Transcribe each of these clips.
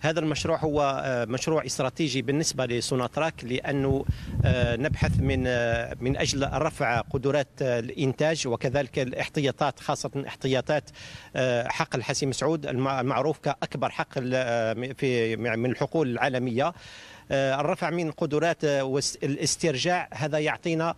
هذا المشروع هو آه، مشروع استراتيجي بالنسبه لسوناتراك لانه آه، نبحث من آه، من اجل رفع قدرات الانتاج وكذلك الاحتياطات خاصه احتياطات حقل حسيم مسعود المعروف كاكبر حقل في يعني من الحقول العالميه الرفع من قدرات الاسترجاع هذا يعطينا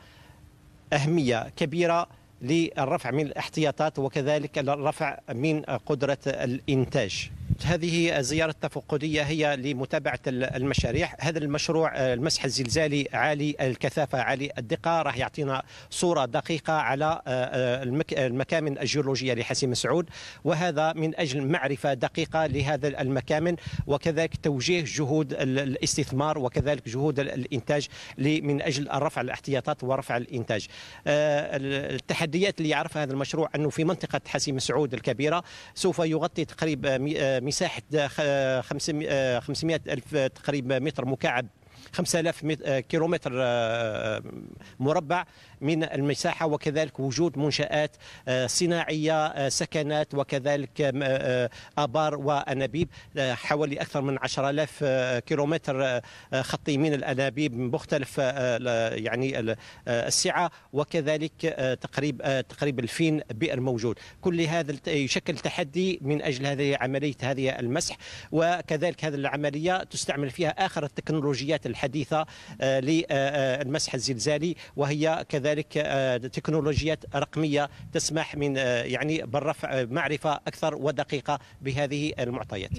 اهميه كبيره للرفع من الاحتياطات وكذلك الرفع من قدره الانتاج هذه الزيارة التفقدية هي لمتابعة المشاريع هذا المشروع آه، المسح الزلزالي عالي الكثافة عالي الدقة راح يعطينا صورة دقيقة على آه، آه، المكامن الجيولوجية لحسيم سعود وهذا من أجل معرفة دقيقة لهذا المكامن وكذلك توجيه جهود الاستثمار وكذلك جهود الإنتاج من أجل رفع الاحتياطات ورفع الإنتاج التحديات اللي يعرفها هذا المشروع أنه في منطقة حسيم سعود الكبيرة سوف يغطي تقريبا مساحه 500 آه، الف تقريبا متر مكعب 5000 آه، كيلومتر آه، مربع من المساحة وكذلك وجود منشآت آه، صناعية آه، سكنات وكذلك آه، آبار وأنابيب حوالي أكثر من 10000 كيلومتر خطي من الأنابيب مختلف يعني السعة وكذلك تقريب تقريب 2000 بئر موجود كل هذا يشكل تحدي من أجل هذه عملية هذه المسح وكذلك هذه العملية تستعمل فيها آخر التكنولوجيات الحديثة للمسح الزلزالي الدولي وهي كذلك آه، تكنولوجيات رقميه تسمح من آه، يعني بالرفع آه، معرفه اكثر ودقيقه بهذه المعطيات